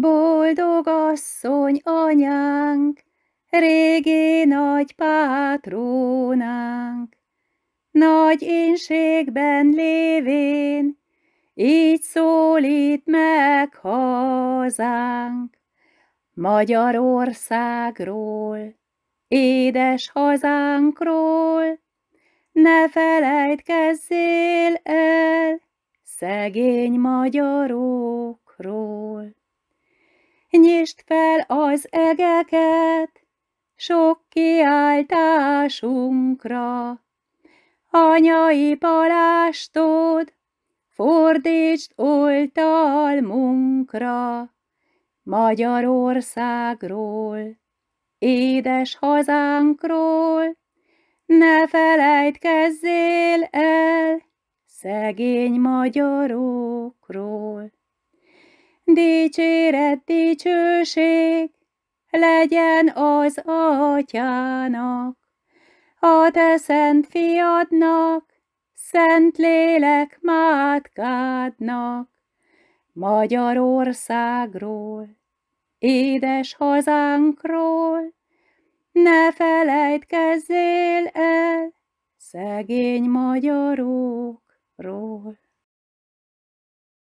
Boldog asszony anyánk, régi nagy pátrónánk, nagy énségben lévén, így szólít meg hazánk. Magyarországról, édes hazánkról, ne felejtkezzél el, szegény magyarokról. Nyisd fel az egeket, sok kiáltásunkra. Anyai palástod, fordítsd oltalmunkra. Magyarországról, édes hazánkról, ne felejtkezzél el, szegény magyarokról. Dicséret, dicsőség, legyen az atyának, a te szent fiadnak, szent lélek mátkádnak, Magyarországról, édes hazánkról, ne felejtkezzél el, szegény magyarok.